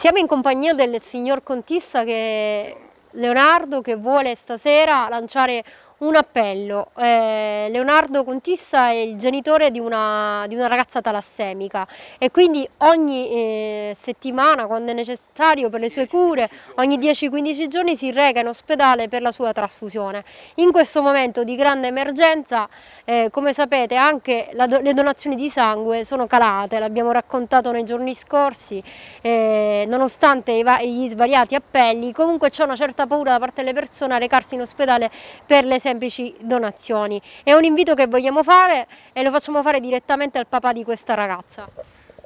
Siamo in compagnia del signor Contista che Leonardo che vuole stasera lanciare un appello. Eh, Leonardo Contissa è il genitore di una, di una ragazza talassemica e quindi ogni eh, settimana, quando è necessario per le sue cure, ogni 10-15 giorni si reca in ospedale per la sua trasfusione. In questo momento di grande emergenza, eh, come sapete, anche do le donazioni di sangue sono calate, l'abbiamo raccontato nei giorni scorsi, eh, nonostante gli svariati appelli, comunque c'è una certa paura da parte delle persone a recarsi in ospedale per le semplici donazioni. È un invito che vogliamo fare e lo facciamo fare direttamente al papà di questa ragazza.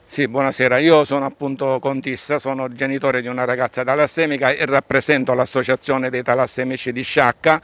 Sì, buonasera, io sono appunto contista, sono genitore di una ragazza talassemica e rappresento l'associazione dei talassemici di Sciacca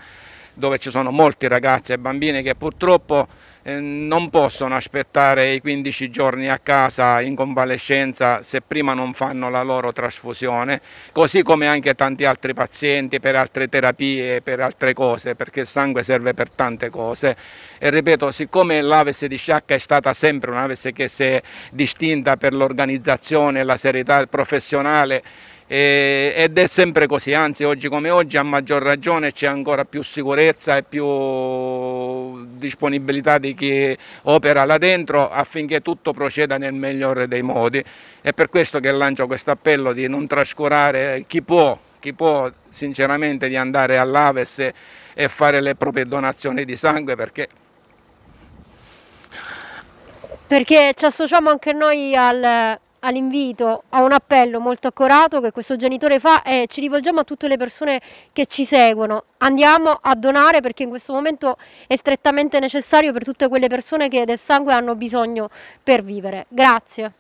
dove ci sono molti ragazzi e bambini che purtroppo eh, non possono aspettare i 15 giorni a casa in convalescenza se prima non fanno la loro trasfusione, così come anche tanti altri pazienti per altre terapie, per altre cose, perché il sangue serve per tante cose. E ripeto, siccome l'Aves di Sciacca è stata sempre un'Aves che si è distinta per l'organizzazione e la serietà professionale, e, ed è sempre così, anzi oggi come oggi a maggior ragione c'è ancora più sicurezza e più disponibilità di chi opera là dentro affinché tutto proceda nel migliore dei modi. È per questo che lancio questo appello di non trascurare chi può, chi può sinceramente di andare all'Aves e, e fare le proprie donazioni di sangue perché perché ci associamo anche noi al, all'invito, a un appello molto accurato che questo genitore fa e ci rivolgiamo a tutte le persone che ci seguono. Andiamo a donare perché in questo momento è strettamente necessario per tutte quelle persone che del sangue hanno bisogno per vivere. Grazie.